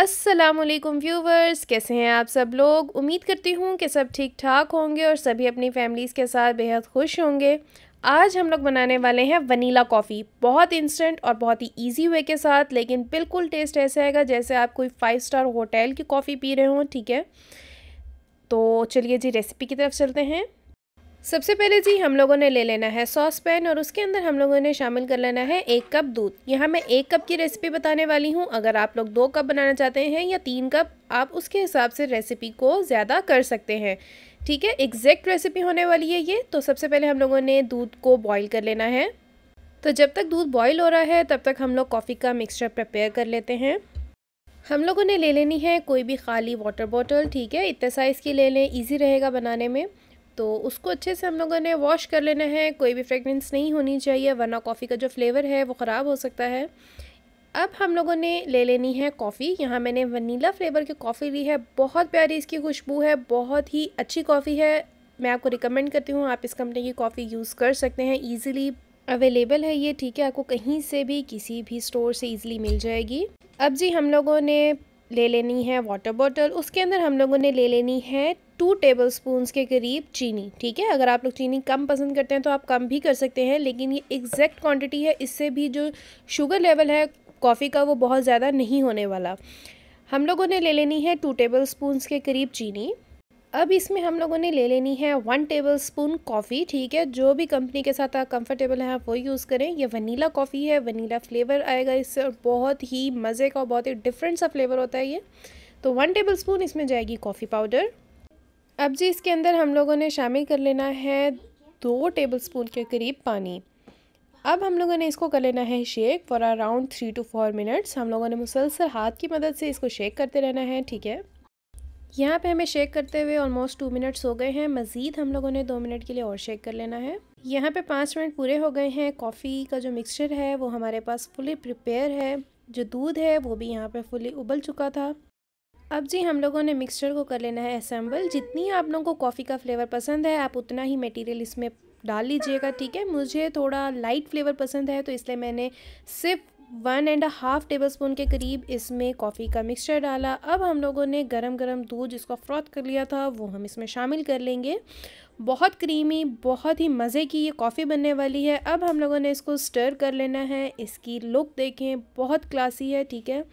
अस्सलाम व्यूवर्स कैसे हैं आप सब लोग उम्मीद करती हूँ कि सब ठीक ठाक होंगे और सभी अपनी फैमिलीज़ के साथ बेहद खुश होंगे आज हम लोग बनाने वाले हैं वनीला कॉफ़ी बहुत इंस्टेंट और बहुत ही इजी वे के साथ लेकिन बिल्कुल टेस्ट ऐसा आएगा जैसे आप कोई फाइव स्टार होटल की कॉफ़ी पी रहे हों ठीक है तो चलिए जी रेसिपी की तरफ चलते हैं सबसे पहले जी हम लोगों ने ले लेना है सॉस पैन और उसके अंदर हम लोगों ने शामिल कर लेना है एक कप दूध यहाँ मैं एक कप की रेसिपी बताने वाली हूँ अगर आप लोग दो कप बनाना चाहते हैं या तीन कप आप उसके हिसाब से रेसिपी को ज़्यादा कर सकते हैं ठीक है एग्जैक्ट रेसिपी होने वाली है ये तो सबसे पहले हम लोगों ने दूध को बॉयल कर लेना है तो जब तक दूध बॉयल हो रहा है तब तक हम लोग कॉफ़ी का मिक्सचर प्रिपेयर कर लेते हैं हम लोगों ने ले लेनी है कोई भी खाली वाटर बॉटल ठीक है इतने साइज़ की ले लें ईजी रहेगा बनाने में तो उसको अच्छे से हम लोगों ने वॉश कर लेना है कोई भी फ्रेगरेंस नहीं होनी चाहिए वरना कॉफ़ी का जो फ्लेवर है वो ख़राब हो सकता है अब हम लोगों ने ले लेनी है कॉफ़ी यहाँ मैंने वनीला फ्लेवर की कॉफ़ी ली है बहुत प्यारी इसकी खुशबू है बहुत ही अच्छी कॉफ़ी है मैं आपको रिकमेंड करती हूँ आप इस कंपनी की कॉफ़ी यूज़ कर सकते हैं ईजिली अवेलेबल है ये ठीक है आपको कहीं से भी किसी भी स्टोर से ईजिली मिल जाएगी अब जी हम लोगों ने ले लेनी है वाटर बॉटल उसके अंदर हम लोगों ने ले लेनी है टू टेबल स्पून्स के करीब चीनी ठीक है अगर आप लोग चीनी कम पसंद करते हैं तो आप कम भी कर सकते हैं लेकिन ये एग्जैक्ट क्वांटिटी है इससे भी जो शुगर लेवल है कॉफ़ी का वो बहुत ज़्यादा नहीं होने वाला हम लोगों ने ले लेनी है टू टेबल स्पूनस के करीब चीनी अब इसमें हम लोगों ने ले लेनी है वन टेबल स्पून कॉफ़ी ठीक है जो भी कंपनी के साथ आप कंफर्टेबल हैं आप वो यूज़ करें ये वनीला कॉफ़ी है वनीला फ्लेवर आएगा इससे और बहुत ही मज़े का बहुत ही डिफरेंट सा फ्लेवर होता है ये तो वन टेबल स्पून इसमें जाएगी कॉफ़ी पाउडर अब जी इसके अंदर हम लोगों ने शामिल कर लेना है दो टेबल स्पून के करीब पानी अब हम लोगों ने इसको कर लेना है shake for around three two four minutes हम लोगों ने मुसलसल हाथ की मदद से इसको शेक करते रहना है ठीक है यहाँ पे हमें शेक करते हुए ऑलमोस्ट टू मिनट्स हो गए हैं मज़ीद हम लोगों ने दो मिनट के लिए और शेक कर लेना है यहाँ पे पाँच मिनट पूरे हो गए हैं कॉफ़ी का जो मिक्सचर है वो हमारे पास फुली प्रिपेयर है जो दूध है वो भी यहाँ पे फुली उबल चुका था अब जी हम लोगों ने मिक्सचर को कर लेना है असम्बल जितनी आप लोगों को कॉफ़ी का फ्लेवर पसंद है आप उतना ही मटीरियल इसमें डाल लीजिएगा ठीक है मुझे थोड़ा लाइट फ्लेवर पसंद है तो इसलिए मैंने सिर्फ one and half tablespoon के करीब इसमें कॉफ़ी का मिक्सचर डाला अब हम लोगों ने गरम गरम दूध जिसको फ्रॉथ कर लिया था वो हम इसमें शामिल कर लेंगे बहुत क्रीमी बहुत ही मज़े की ये कॉफ़ी बनने वाली है अब हम लोगों ने इसको स्टर कर लेना है इसकी लुक देखें बहुत क्लासी है ठीक है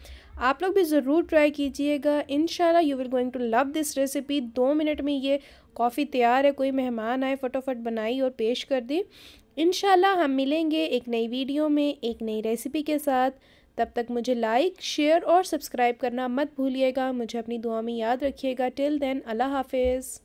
आप लोग भी ज़रूर ट्राई कीजिएगा and you will going to love this recipe दो मिनट में ये कॉफ़ी तैयार है कोई मेहमान आए फटोफट बनाई और पेश कर दी इन हम मिलेंगे एक नई वीडियो में एक नई रेसिपी के साथ तब तक मुझे लाइक शेयर और सब्सक्राइब करना मत भूलिएगा मुझे अपनी दुआ में याद रखिएगा टिल देन अल्लाह हाफिज़